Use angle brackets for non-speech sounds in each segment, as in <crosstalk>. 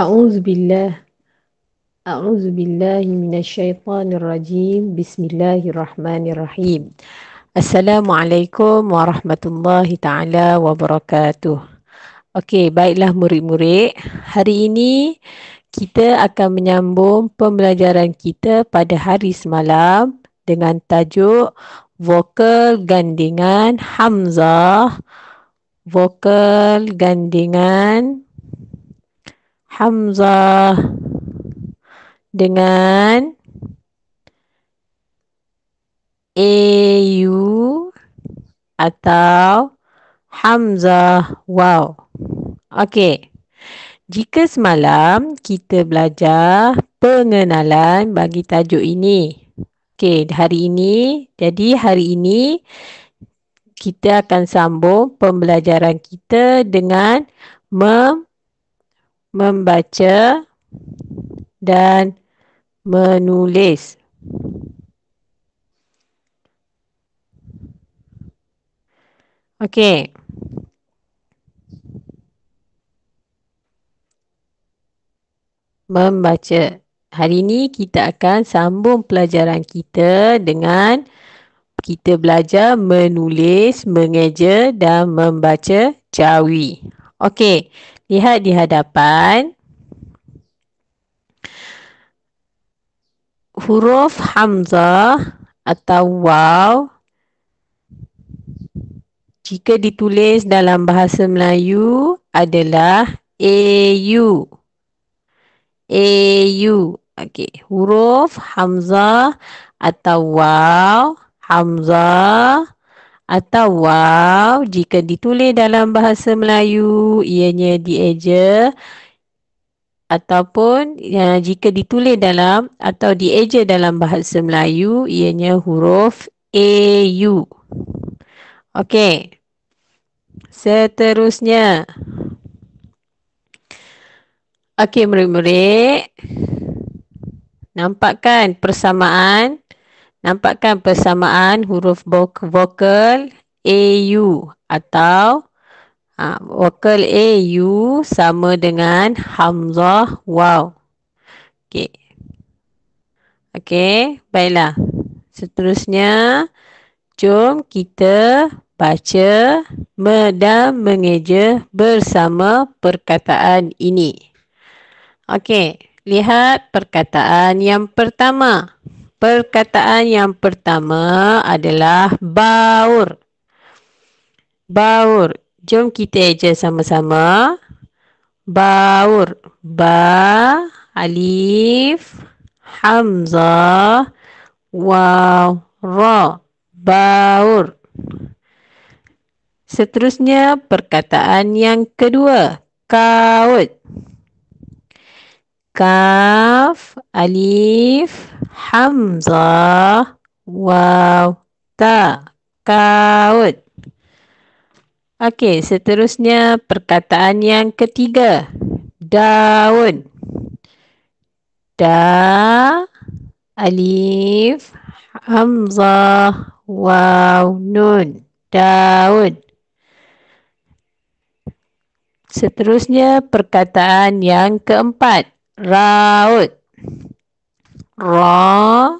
أعوذ بالله أعوذ بالله من الشيطان الرجيم بسم الله الرحمن الرحيم السلام عليكم ورحمة الله تعالى وبركاته Okey, baiklah murid-murid. Hari ini kita akan menyambung pembelajaran kita pada hari semalam dengan tajuk vokal gandingan Hamzah. Vokal gandingan Hamzah hamzah dengan au atau hamzah wow okey jika semalam kita belajar pengenalan bagi tajuk ini okey hari ini jadi hari ini kita akan sambung pembelajaran kita dengan mem membaca dan menulis. Okey. Membaca. Hari ini kita akan sambung pelajaran kita dengan kita belajar menulis, mengeja dan membaca jawi. Okey, lihat di hadapan huruf hamzah atau waw jika ditulis dalam bahasa Melayu adalah AU. AU. Okey, huruf hamzah atau waw, hamzah atau wow jika ditulis dalam bahasa Melayu ianya dieja ataupun ya, jika ditulis dalam atau dieja dalam bahasa Melayu ianya huruf u Okey. Seterusnya. Okey murid-murid. nampak kan persamaan Nampakkan persamaan huruf vokal a u atau ha, vokal u sama dengan Hamzah Waw. Okey. Okey, baiklah. Seterusnya, jom kita baca dan mengeja bersama perkataan ini. Okey, lihat perkataan yang pertama. Okey perkataan yang pertama adalah baur. Baur. Jom kita eja sama-sama. Baur. Ba, alif, hamzah, waw, ra. Baur. Seterusnya perkataan yang kedua. Kaut. Kaut kaf alif hamzah waw ta kaud Okey, seterusnya perkataan yang ketiga. Daun. Da alif hamzah waw nun. Daun. Seterusnya perkataan yang keempat. Raut. Ra.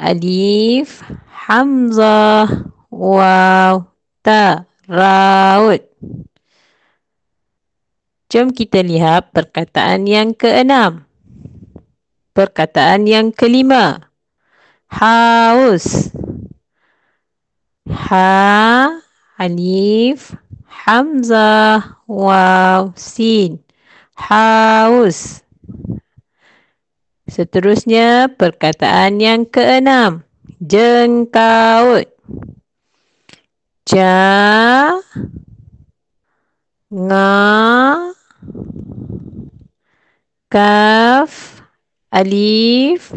Alif. Hamzah. Waw. Ta. Raut. Jom kita lihat perkataan yang keenam. Perkataan yang kelima. Haus. Ha. Alif. Hamzah. Waw. Sin. Haus. Haus. Seterusnya perkataan yang keenam. Jengkaut. Ja nga kaf alif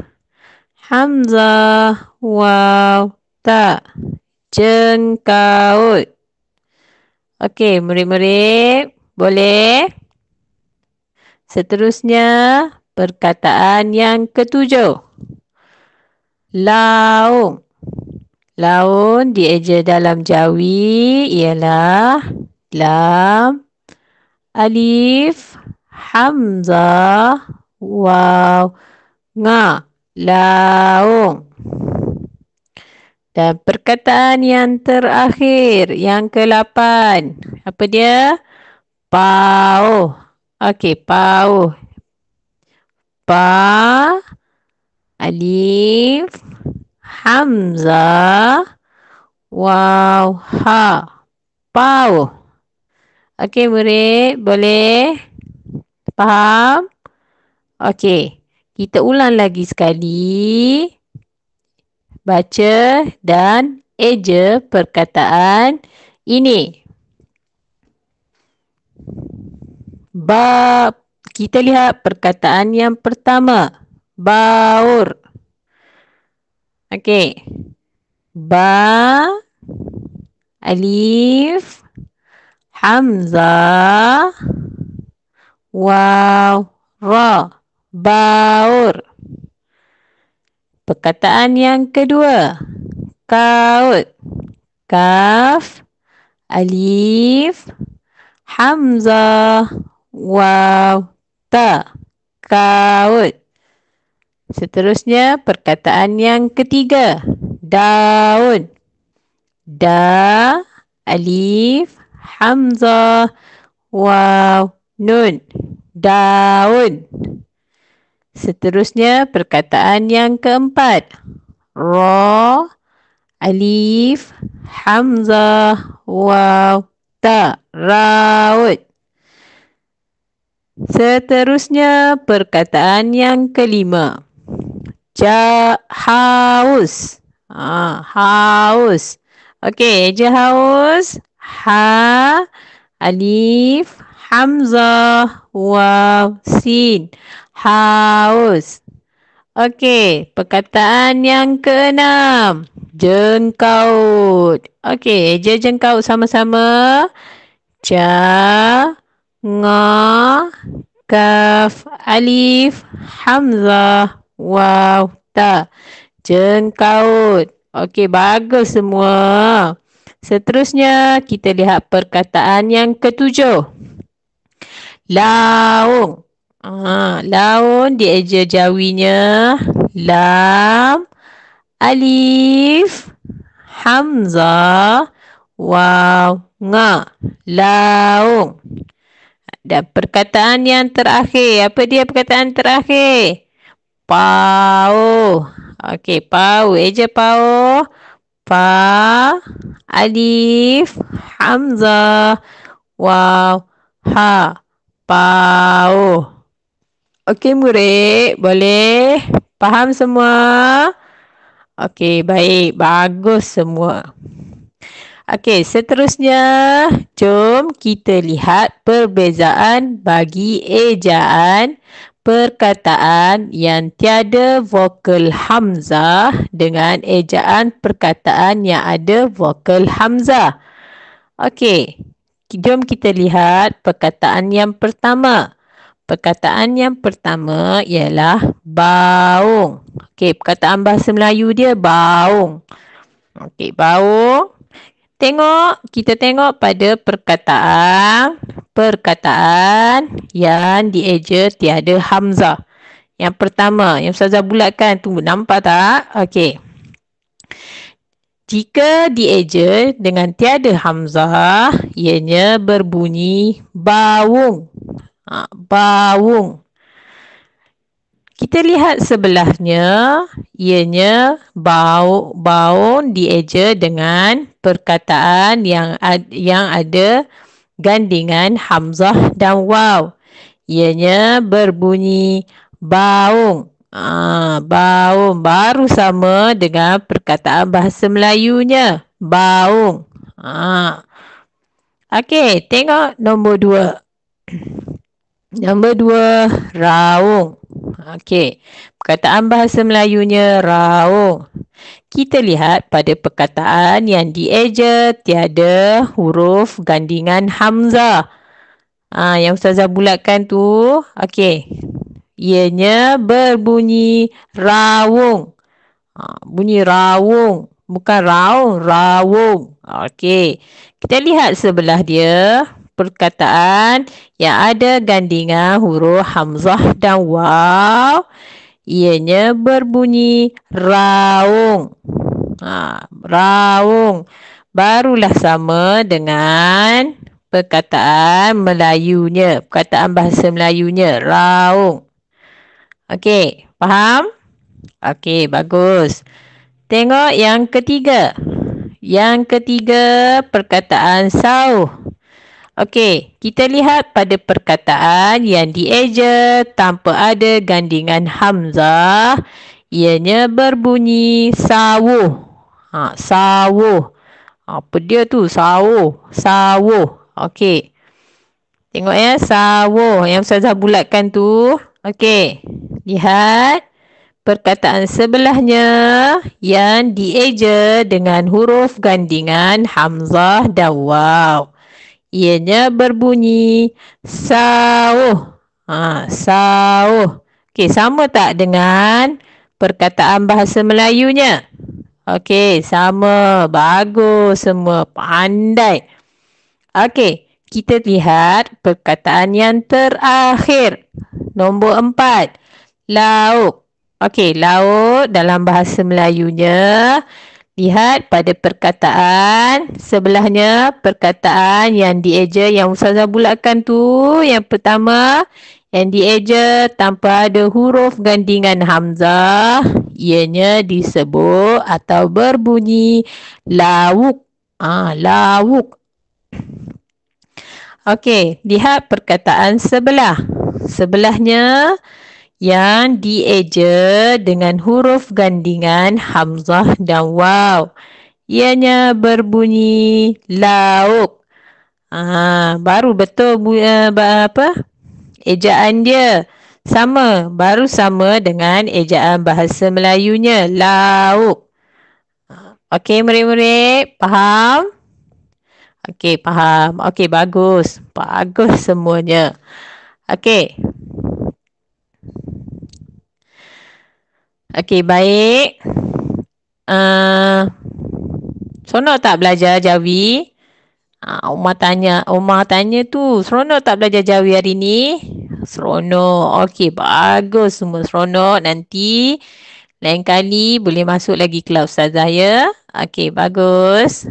hamzah waw ta jengkaut. Okey, murid-murid boleh Seterusnya Perkataan yang ketujuh. Laung. laun dieja dalam jawi ialah lam, alif, hamza, waw, nga, laung. Dan perkataan yang terakhir, yang ke-8. Apa dia? Pau. Okey, pau. Ba Alif Hamza Waw Ha Pau Okey murid boleh Faham Okey kita ulang lagi sekali Baca dan eja perkataan ini Bab kita lihat perkataan yang pertama. Baur. Okey. Ba. Alif. Hamzah. Waw. Ra. Baur. Perkataan yang kedua. Kaut. Kaf. Alif. Hamzah. Waw kata kaut. Seterusnya perkataan yang ketiga daun. Da alif hamza waw nun daun. Seterusnya perkataan yang keempat ra alif hamza waw ta raut. Seterusnya perkataan yang kelima. Ja haus. Ha, haus. Okey, ja haus. Ha alif hamzah waw sin. Haus. Okey, perkataan yang keenam. Jengkaut. Okey, je jengkaut sama-sama. Ja Nga, Kaf, Alif, Hamzah, Waw, Ta. Jengkaut. Okey, bagus semua. Seterusnya, kita lihat perkataan yang ketujuh. Laung. Ha, laun di eja jawinya. Lam, Alif, Hamzah, Waw, Nga. Laung dan perkataan yang terakhir apa dia perkataan terakhir pau okey pau eja eh, pau pa alif hamzah waw ha pau okey murid boleh faham semua okey baik bagus semua Okey, seterusnya, jom kita lihat perbezaan bagi ejaan perkataan yang tiada vokal hamzah dengan ejaan perkataan yang ada vokal hamzah. Okey, jom kita lihat perkataan yang pertama. Perkataan yang pertama ialah baung. Okey, perkataan bahasa Melayu dia baung. Okey, baung. Tengok, kita tengok pada perkataan perkataan yang dieja tiada hamzah. Yang pertama, yang ustazah bulatkan tu nampak tak? Okey. Jika dieja dengan tiada hamzah, ianya berbunyi bawung, Ha, baung. Kita lihat sebelahnya ianya bau bau dieja dengan perkataan yang ad, yang ada gandingan hamzah dan waw. Ianya berbunyi baung. Ah, baung baru sama dengan perkataan bahasa Melayunya. Baung. Ah. Okey, tengok nombor dua. <clears throat> nombor dua, raung. Okey. Perkataan bahasa Melayunya raung. Kita lihat pada perkataan yang dieja tiada huruf gandingan hamzah. Ah ha, yang ustazah bulatkan tu. Okey. Ianya berbunyi rawung. Ha, bunyi rawung Bukan raung, rawung. Okey. Kita lihat sebelah dia perkataan yang ada gandingan huruf hamzah dan waw ianya berbunyi raung. Ha, raung barulah sama dengan perkataan Melayunya, perkataan bahasa Melayunya raung. Okey, faham? Okey, bagus. Tengok yang ketiga. Yang ketiga perkataan sauh. Okey, kita lihat pada perkataan yang dieja tanpa ada gandingan hamzah. Ianya berbunyi sawuh. Ha, sawuh. Apa dia tu? Sawuh. Sawuh. Okey. Tengok ya, sawuh yang saya bulatkan tu. Okey. Lihat perkataan sebelahnya yang dieja dengan huruf gandingan hamzah dan ianya berbunyi sauh. Ha, sauh. Okey, sama tak dengan perkataan bahasa Melayunya? Okey, sama. Bagus semua. Pandai. Okey, kita lihat perkataan yang terakhir. Nombor empat. Lauk. Okey, lauk dalam bahasa Melayunya. Okey. Lihat pada perkataan sebelahnya perkataan yang dieja yang usaha bulatkan tu yang pertama yang dieja tanpa ada huruf gandingan hamzah ianya disebut atau berbunyi lawuk ah lawuk Okey lihat perkataan sebelah sebelahnya yang dieja dengan huruf gandingan hamzah dan waw. Ianya berbunyi lauk. Ah, baru betul bu- uh, apa? Ejaan dia sama, baru sama dengan ejaan bahasa Melayunya lauk. Okey, murid-murid, faham? Okey, faham. Okey, bagus. Bagus semuanya. Okey. Okey, baik. Uh, seronok tak belajar Jawi? Uh, Umar tanya, Umar tanya tu, seronok tak belajar Jawi hari ni? Seronok. Okey, bagus semua seronok. Nanti lain kali boleh masuk lagi kelas Ustazah ya. Okey, bagus.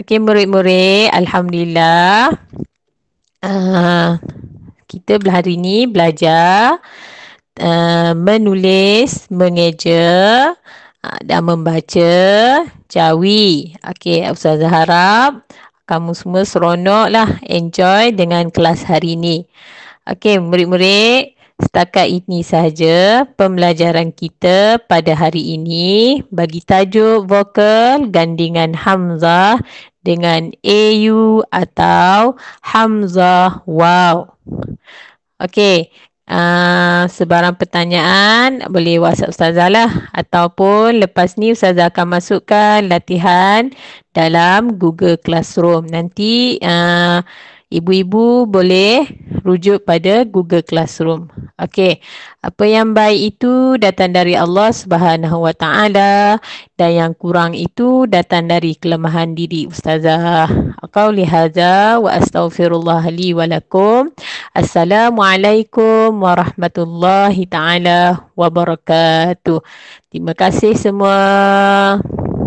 Okey, murid-murid. Alhamdulillah. Uh, kita hari ni belajar... Eh, menulis, mengeja uh, dan membaca jawi. Okey, Ustazah harap kamu semua seronoklah enjoy dengan kelas hari ini. Okey, murid-murid, setakat ini sahaja pembelajaran kita pada hari ini bagi tajuk vokal gandingan Hamzah dengan AU atau Hamzah Wow. Okey, Ah, sebarang pertanyaan boleh WhatsApp Ustazah lah ataupun lepas ni Ustazah akan masukkan latihan dalam Google Classroom nanti uh, ibu-ibu boleh rujuk pada Google Classroom. Okey, apa yang baik itu datang dari Allah Subhanahu Wa Taala dan yang kurang itu datang dari kelemahan diri ustazah. Aku lihaza wa astaghfirullah li wa lakum. Assalamualaikum warahmatullahi taala wabarakatuh. Terima kasih semua.